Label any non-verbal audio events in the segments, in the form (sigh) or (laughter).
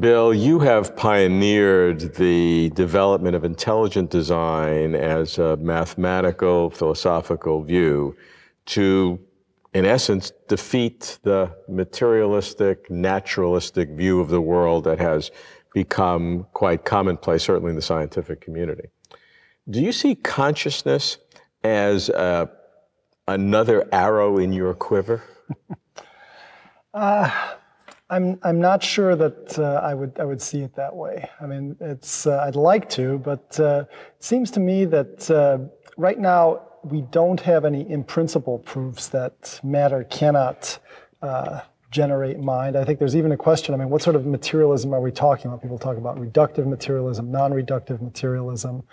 Bill, you have pioneered the development of intelligent design as a mathematical, philosophical view to, in essence, defeat the materialistic, naturalistic view of the world that has become quite commonplace, certainly in the scientific community. Do you see consciousness as uh, another arrow in your quiver? (laughs) uh... I'm I'm not sure that uh, I would I would see it that way. I mean, it's uh, I'd like to, but uh, it seems to me that uh, right now we don't have any in principle proofs that matter cannot uh, generate mind. I think there's even a question. I mean, what sort of materialism are we talking about? People talk about reductive materialism, non-reductive materialism.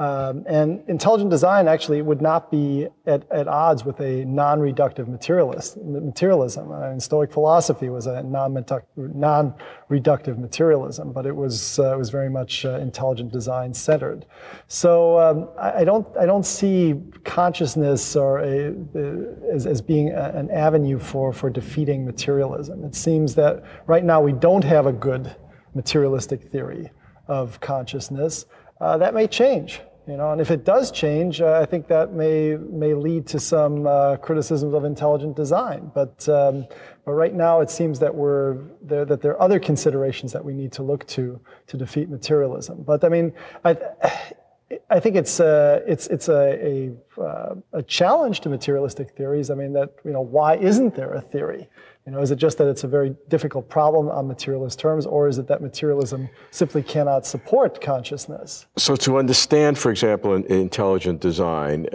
Um, and intelligent design actually would not be at, at odds with a non-reductive materialist materialism. I uh, mean, Stoic philosophy was a non-reductive materialism, but it was uh, it was very much uh, intelligent design centered. So um, I, I, don't I don't see consciousness or a, a, as, as being a, an avenue for for defeating materialism. It seems that right now we don't have a good materialistic theory of consciousness. Uh, that may change. You know, and if it does change, uh, I think that may may lead to some uh, criticisms of intelligent design. But um, but right now, it seems that we're there that there are other considerations that we need to look to to defeat materialism. But I mean, I, I think it's a, it's, it's a, a, uh, a, challenge to materialistic theories. I mean, that, you know, why isn't there a theory? You know, is it just that it's a very difficult problem on materialist terms, or is it that materialism simply cannot support consciousness? So, to understand, for example, in, in intelligent design,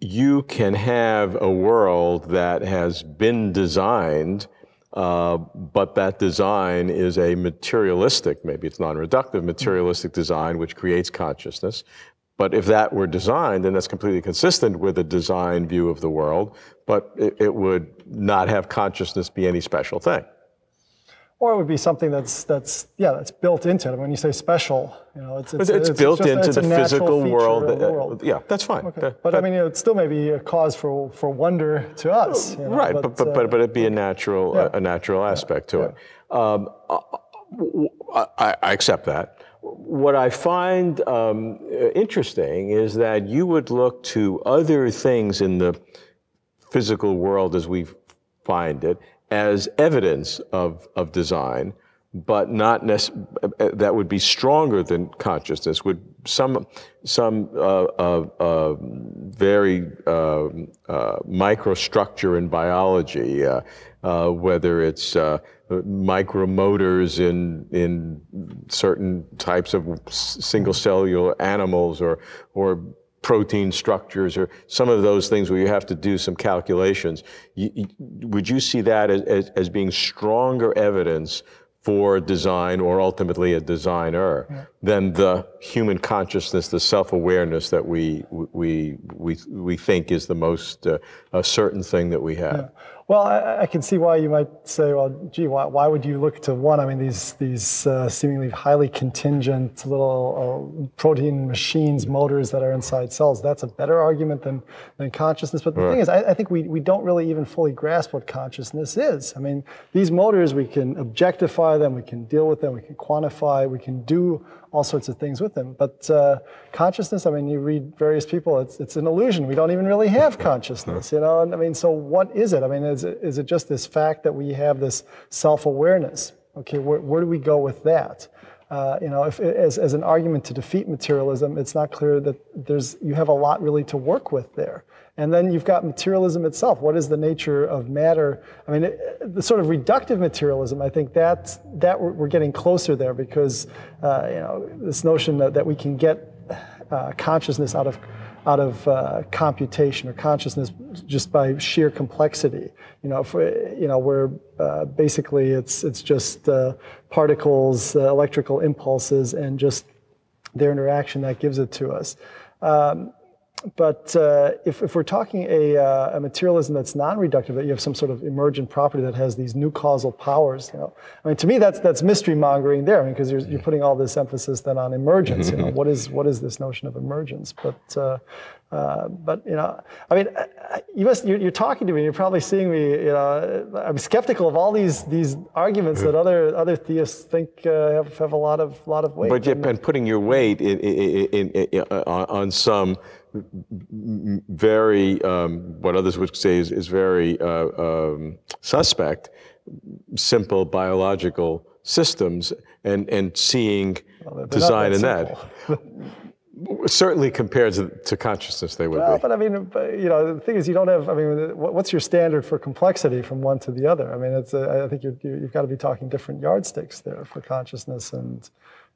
you can have a world that has been designed uh, but that design is a materialistic, maybe it's non reductive, materialistic design which creates consciousness. But if that were designed, then that's completely consistent with a design view of the world, but it, it would not have consciousness be any special thing or it would be something that's that's yeah that's built into it. When you say special, you know, it's it's, it's, it's built just, into it's the physical world. The uh, world. Yeah, that's fine. Okay. That, but that, I mean, it still may be a cause for for wonder to us. You know? Right, but but, uh, but, it'd be a uh, natural yeah. a natural aspect yeah. to yeah. it. Um, uh, I, I, accept that. What I find um, interesting is that you would look to other things in the physical world as we find it as evidence of, of design, but not nec- that would be stronger than consciousness. Would some some uh, uh, uh, very uh, uh, microstructure in biology, uh, whether it's micromotors in in certain types of single cellular animals or or protein structures or some of those things where you have to do some calculations. You, you, would you see that as, as, as, being stronger evidence for design or ultimately a designer yeah. than the human consciousness, the self-awareness that we, we, we, we think is the most uh, certain thing that we have? Yeah. Well, I, I, can see why you might say, well, gee, why, why, would you look to one? I mean, these these uh, seemingly highly contingent little uh, protein machines, motors that are inside cells. That's a better argument than than consciousness. But the right. thing is, I, I, think we, we don't really even fully grasp what consciousness is. I mean, these motors, we can objectify them, we can deal with them, we can quantify, we can do all sorts of things with them. But uh, consciousness, I mean, you read various people, it's it's an illusion. We don't even really have consciousness, you know. And I mean, so what is it? I mean, is it, is it just this fact that we have this self awareness? Okay, where, where do we go with that? Uh, you know, if, as, as an argument to defeat materialism, it's not clear that there's you have a lot really to work with there. And then you've got materialism itself. What is the nature of matter? I mean, it, the sort of reductive materialism. I think that's that we're, we're getting closer there because uh, you know this notion that, that we can get uh, consciousness out of out of uh, computation or consciousness just by sheer complexity. You know, if we, you know, where uh, basically it's it's just uh, particles, uh, electrical impulses, and just their interaction that gives it to us. Um, but uh, if, if, we're talking a, uh, a materialism that's non-reductive, that you have some sort of emergent property that has these new causal powers, you know, I mean, to me that's that's mystery mongering there, because I mean, you're, you're putting all this emphasis then on emergence. You know, mm-hmm. what is what is this notion of emergence? But uh, uh, but you know, I mean, you must, you're, you're, talking to me. You're probably seeing me. You know, I'm skeptical of all these these arguments that other other theists think uh, have, have a lot of lot of weight. But you and, and putting your weight in, in, in, uh, on some very, um, what others would say is, is very uh, um, suspect, simple biological systems and, and seeing well, design in that. (laughs) Certainly compared to, to, consciousness, they would well, be. But I mean, but, you know, the thing is, you don't have. I mean, what's your standard for complexity from one to the other? I mean, it's. A, uh, I think you have got to be talking different yardsticks there for consciousness and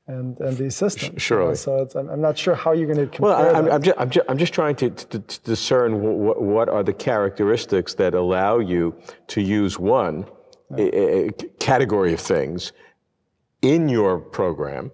and, and these systems. Surely. so I'm, not sure how you're going to compare. Well, I'm, I'm, just, I'm, just, I'm just trying to, to, to discern what, what are the characteristics that allow you to use one yeah. a, eh, a eh, eh, category of things in your program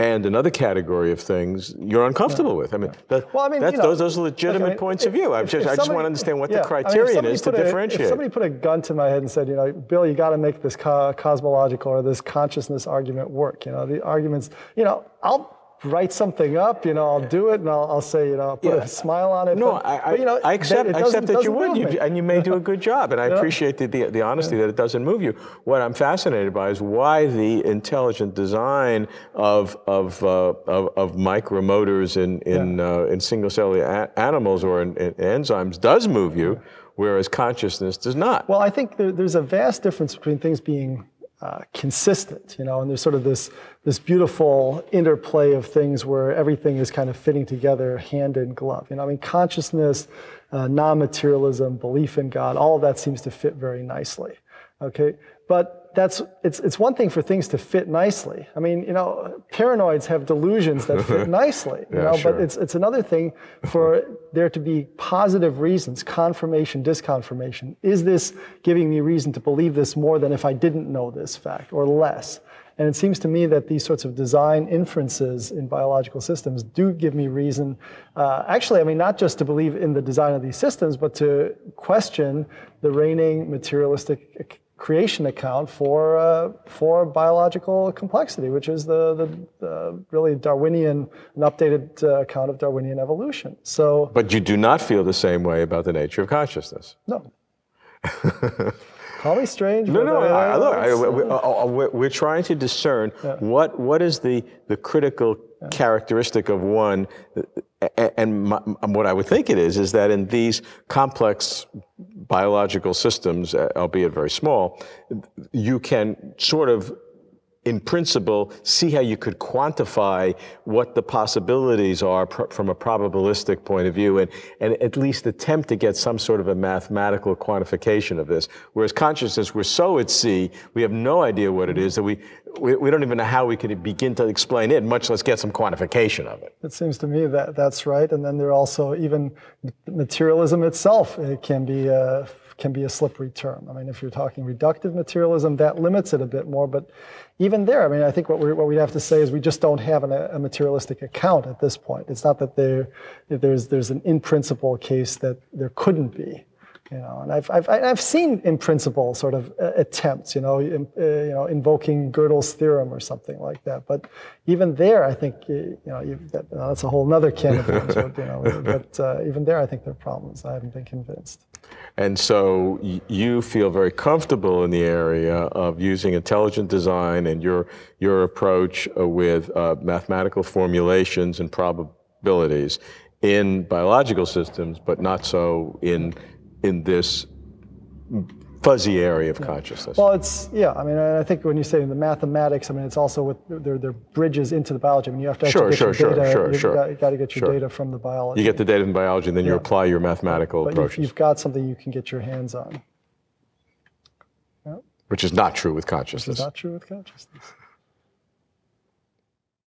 and another category of things you're uncomfortable yeah. with. I mean, well, I mean you know, those, those are legitimate okay, I mean, points if, of view. just, i just, I just want to understand what yeah, the criterion I mean, is to a, differentiate. If somebody put a gun to my head and said, you know, Bill, you got to make this co- cosmological or this consciousness argument work. You know, the arguments, you know, I'll write something up, you know, I'll do it and I'll, I'll say, you know, I'll put yeah. a smile on it. No, but, I, but, you know, I accept, I accept that you would, you, and you may do a good job. And I (laughs) yeah. appreciate the, the, the honesty yeah. that it doesn't move you. What I'm fascinated by is why the intelligent design of, of, uh, of, of micromotors in, in, uh, in single cellular animals or in, in enzymes does move you, whereas consciousness does not. Well, I think there, there's a vast difference between things being uh, consistent, you know, and there's sort of this, this beautiful interplay of things where everything is kind of fitting together hand in glove. You know, I mean, consciousness, uh, non materialism, belief in God, all of that seems to fit very nicely. Okay, but that's it's it's one thing for things to fit nicely. I mean, you know, paranoids have delusions that fit (laughs) nicely, you yeah, know, sure. but it's it's another thing for there to be positive reasons, confirmation, disconfirmation. Is this giving me reason to believe this more than if I didn't know this fact or less? And it seems to me that these sorts of design inferences in biological systems do give me reason, uh, actually, I mean, not just to believe in the design of these systems, but to question the reigning materialistic creation account for uh, for biological complexity, which is the the, the really Darwinian an updated uh, account of Darwinian evolution. So, but you do not feel the same way about the nature of consciousness. No. (laughs) Call me strange. No, no. I, I, look, I, we, uh, uh, we're, trying to discern yeah. what what is the the critical yeah. characteristic of one, uh, and my, what I would think it is is that in these complex biological systems, uh, albeit very small, you can sort of in principle, see how you could quantify what the possibilities are pr- from a probabilistic point of view and, and at least attempt to get some sort of a mathematical quantification of this. Whereas consciousness, we're so at sea, we have no idea what it is that we, we, we don't even know how we could begin to explain it, much less get some quantification of it. It seems to me that that's right. And then there are also even materialism itself. It can be uh, can be a slippery term. I mean, if you're talking reductive materialism, that limits it a bit more. But even there, I mean, I think what, we what we'd have to say is we just don't have an, a materialistic account at this point. It's not that there, there's, there's an in principle case that there couldn't be. You know, and I've, I've, I've seen in principle sort of uh, attempts, you know, in, uh, you know, invoking Gödel's theorem or something like that. But even there, I think, you, you know, you know, that's a whole other can of worms. you know, (laughs) but uh, even there, I think there are problems. I haven't been convinced. And so you feel very comfortable in the area of using intelligent design and your, your approach uh, with uh, mathematical formulations and probabilities in biological systems, but not so in in this fuzzy area of yeah. consciousness. Well, it's yeah. I mean, I think when you say the mathematics, I mean, it's also with they're, they're bridges into the biology. I mean, you have to sure, get sure, your data. Sure, you sure, got, you got to get your sure. data from the biology. You get the data in biology, and then yeah. you apply your mathematical but approaches. You've, you've got something you can get your hands on. Yeah. Which is not true with consciousness. Which is not true with consciousness.